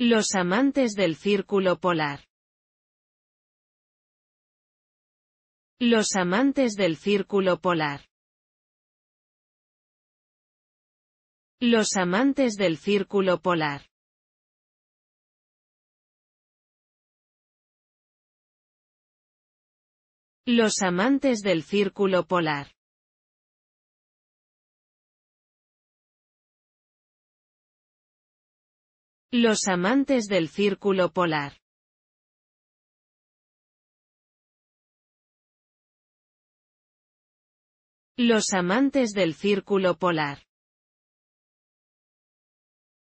Los amantes del círculo polar. Los amantes del círculo polar. Los amantes del círculo polar. Los amantes del círculo polar. Los amantes del círculo polar. Los amantes del círculo polar.